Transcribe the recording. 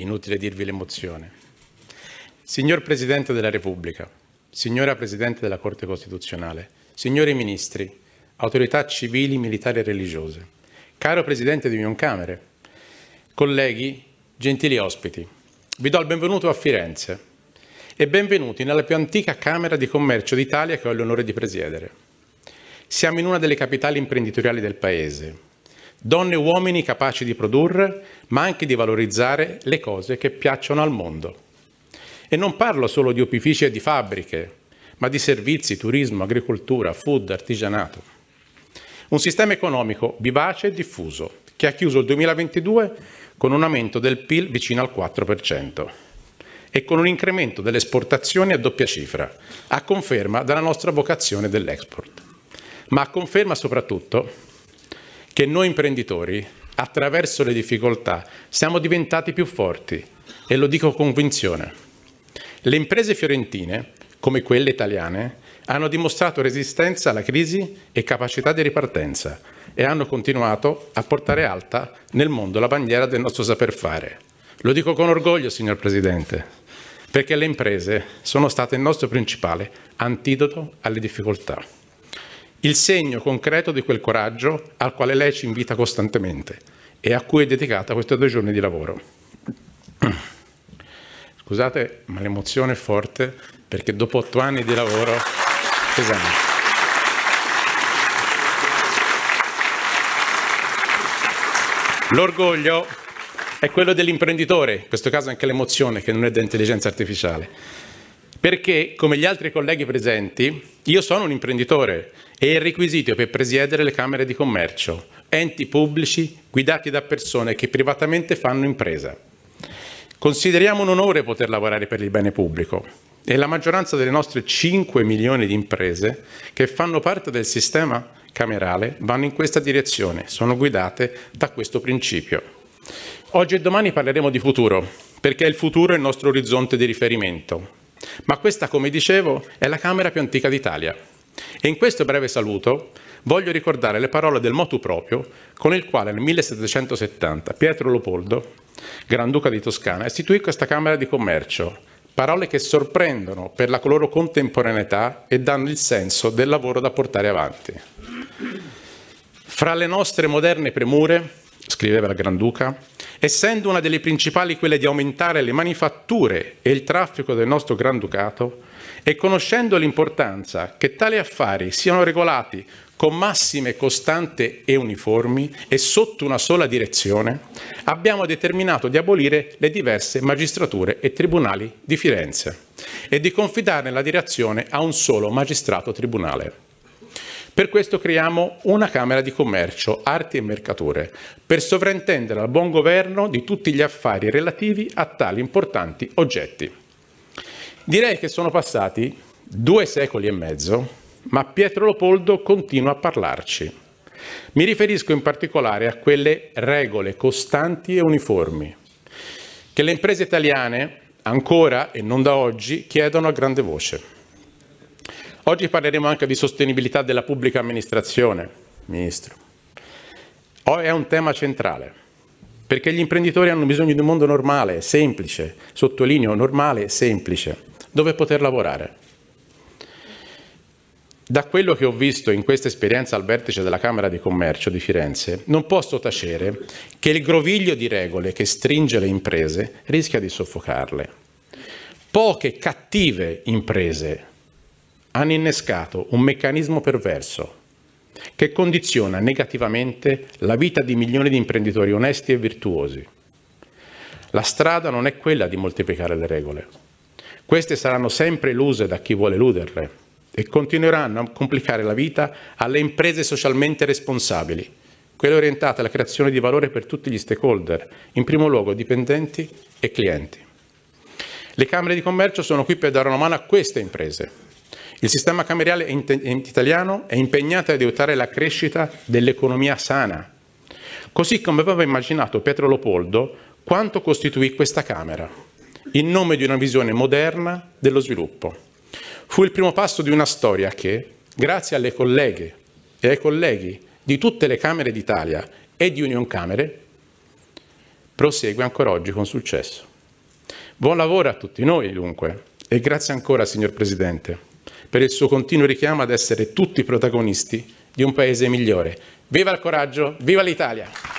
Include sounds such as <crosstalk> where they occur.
inutile dirvi l'emozione. Signor Presidente della Repubblica, signora Presidente della Corte Costituzionale, signori Ministri, autorità civili, militari e religiose, caro Presidente di Unioncamere, colleghi, gentili ospiti, vi do il benvenuto a Firenze e benvenuti nella più antica Camera di Commercio d'Italia che ho l'onore di presiedere. Siamo in una delle capitali imprenditoriali del Paese, donne e uomini capaci di produrre, ma anche di valorizzare le cose che piacciono al mondo. E non parlo solo di opifici e di fabbriche, ma di servizi, turismo, agricoltura, food, artigianato. Un sistema economico vivace e diffuso, che ha chiuso il 2022 con un aumento del PIL vicino al 4% e con un incremento delle esportazioni a doppia cifra, a conferma della nostra vocazione dell'export, ma a conferma soprattutto che noi imprenditori, attraverso le difficoltà, siamo diventati più forti e lo dico con convinzione. Le imprese fiorentine, come quelle italiane, hanno dimostrato resistenza alla crisi e capacità di ripartenza e hanno continuato a portare alta nel mondo la bandiera del nostro saper fare. Lo dico con orgoglio, signor Presidente, perché le imprese sono state il nostro principale antidoto alle difficoltà il segno concreto di quel coraggio al quale lei ci invita costantemente e a cui è dedicata questi due giorni di lavoro. <clears throat> Scusate, ma l'emozione è forte perché dopo otto anni di lavoro pesante. L'orgoglio è quello dell'imprenditore, in questo caso anche l'emozione che non è dell'intelligenza artificiale. Perché, come gli altri colleghi presenti, io sono un imprenditore e il requisito per presiedere le Camere di Commercio, enti pubblici guidati da persone che privatamente fanno impresa. Consideriamo un onore poter lavorare per il bene pubblico e la maggioranza delle nostre 5 milioni di imprese che fanno parte del sistema camerale vanno in questa direzione, sono guidate da questo principio. Oggi e domani parleremo di futuro, perché il futuro è il nostro orizzonte di riferimento. Ma questa, come dicevo, è la Camera più antica d'Italia. E in questo breve saluto voglio ricordare le parole del motu proprio con il quale nel 1770 Pietro Leopoldo, Granduca di Toscana, istituì questa Camera di Commercio, parole che sorprendono per la loro contemporaneità e danno il senso del lavoro da portare avanti. Fra le nostre moderne premure, scriveva il Granduca, essendo una delle principali quelle di aumentare le manifatture e il traffico del nostro Granducato, e conoscendo l'importanza che tali affari siano regolati con massime costante e uniformi e sotto una sola direzione, abbiamo determinato di abolire le diverse magistrature e tribunali di Firenze e di confidare la direzione a un solo magistrato tribunale. Per questo creiamo una Camera di Commercio, Arti e Mercature, per sovrintendere al buon governo di tutti gli affari relativi a tali importanti oggetti. Direi che sono passati due secoli e mezzo, ma Pietro Leopoldo continua a parlarci. Mi riferisco in particolare a quelle regole costanti e uniformi che le imprese italiane ancora e non da oggi chiedono a grande voce. Oggi parleremo anche di sostenibilità della pubblica amministrazione, Ministro. O è un tema centrale, perché gli imprenditori hanno bisogno di un mondo normale, semplice, sottolineo normale, semplice, dove poter lavorare. Da quello che ho visto in questa esperienza al vertice della Camera di Commercio di Firenze, non posso tacere che il groviglio di regole che stringe le imprese rischia di soffocarle. Poche cattive imprese hanno innescato un meccanismo perverso che condiziona negativamente la vita di milioni di imprenditori onesti e virtuosi. La strada non è quella di moltiplicare le regole. Queste saranno sempre eluse da chi vuole eluderle e continueranno a complicare la vita alle imprese socialmente responsabili, quelle orientate alla creazione di valore per tutti gli stakeholder, in primo luogo dipendenti e clienti. Le Camere di Commercio sono qui per dare una mano a queste imprese, il sistema cameriale italiano è impegnato ad aiutare la crescita dell'economia sana, così come aveva immaginato Pietro Leopoldo quanto costituì questa Camera, in nome di una visione moderna dello sviluppo. Fu il primo passo di una storia che, grazie alle colleghe e ai colleghi di tutte le Camere d'Italia e di Union Camere, prosegue ancora oggi con successo. Buon lavoro a tutti noi, dunque, e grazie ancora, signor Presidente per il suo continuo richiamo ad essere tutti protagonisti di un paese migliore. Viva il coraggio, viva l'Italia!